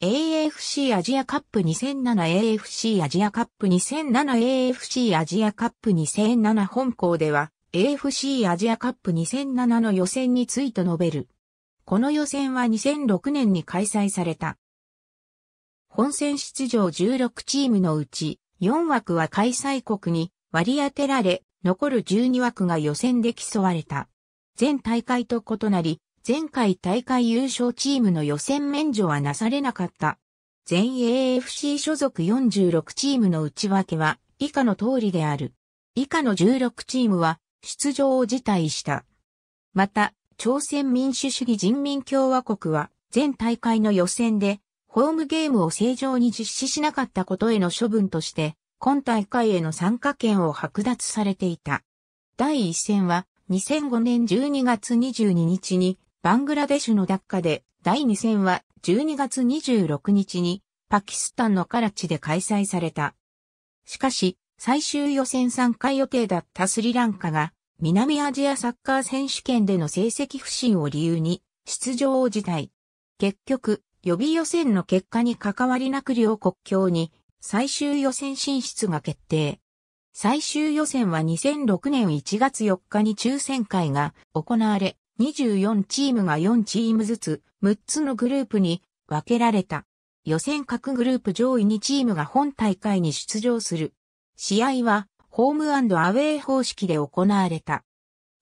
AFC アジアカップ 2007AFC アジアカップ 2007AFC アジアカップ2007本校では AFC アジアカップ2007の予選について述べる。この予選は2006年に開催された。本戦出場16チームのうち4枠は開催国に割り当てられ、残る12枠が予選で競われた。全大会と異なり、前回大会優勝チームの予選免除はなされなかった。全 AFC 所属46チームの内訳は以下の通りである。以下の16チームは出場を辞退した。また、朝鮮民主主義人民共和国は全大会の予選でホームゲームを正常に実施しなかったことへの処分として、今大会への参加権を剥奪されていた。第1戦は2005年12月22日にバングラデシュのダッカで第2戦は12月26日にパキスタンのカラチで開催された。しかし、最終予選参加予定だったスリランカが南アジアサッカー選手権での成績不振を理由に出場を辞退。結局、予備予選の結果に関わりなく両国境に最終予選進出が決定。最終予選は2006年1月4日に抽選会が行われ、24チームが4チームずつ6つのグループに分けられた。予選各グループ上位2チームが本大会に出場する。試合はホームアウェイ方式で行われた。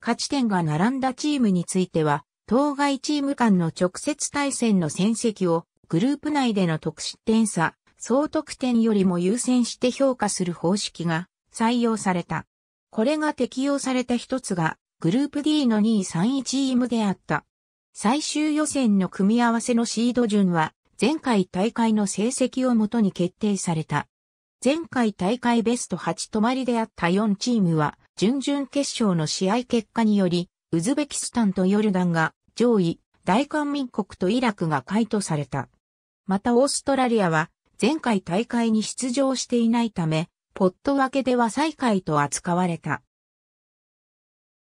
勝ち点が並んだチームについては、当該チーム間の直接対戦の戦績をグループ内での得失点差、総得点よりも優先して評価する方式が採用された。これが適用された一つがグループ D の2位3位チームであった。最終予選の組み合わせのシード順は、前回大会の成績をもとに決定された。前回大会ベスト8止まりであった4チームは、準々決勝の試合結果により、ウズベキスタンとヨルダンが上位、大韓民国とイラクが回答された。またオーストラリアは、前回大会に出場していないため、ポット分けでは最下位と扱われた。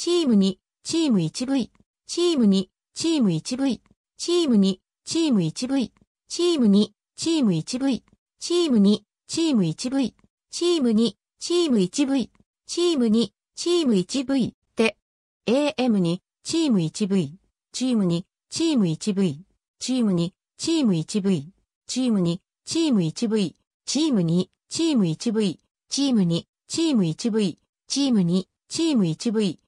チーム2、チーム 1V、チーム2、チーム 1V、チーム2、チーム 1V、チーム2、チーム 1V、チーム2、チーム 1V、チーム2、チーム 1V、チーム2、チーム 1V で、AM に、チーム 1V、チーム2、チーム 1V、チーム2、チーム 1V、チーム2、チーム 1V、チーム2、チーム 1V、チーム2、チーム 1V、チーム2、チーム 1V、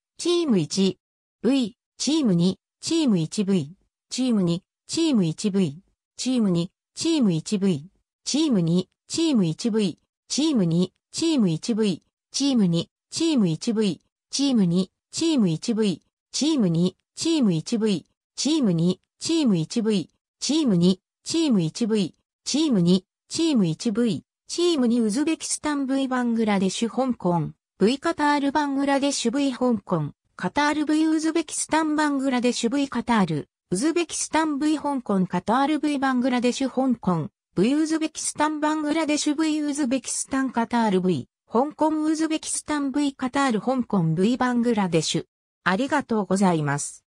チーム 1V、チーム2、チーム 1V、チーム2、チーム 1V、チーム2、チーム 1V、チーム2、チーム 1V、チーム2、チーム 1V、チーム2、チーム 1V、チーム2、チーム 1V、チーム2、チーム 1V、チーム2、チーム 1V、チーム2、チーム 1V、チーム2、チーム 1V、チーム2ウズベキスタン V バングラデシュ香港 V カタールバングラデシュ V 香港、カタール V ウズベキスタンバングラデシュ V カタール、ウズベキスタン V 香港カタール V バングラデシュ香港、V ウズベキスタンバングラデシュ V ウズベキスタンカタール V、香港ウズベキスタン V カタール香港 V バングラデシュ。ありがとうございます。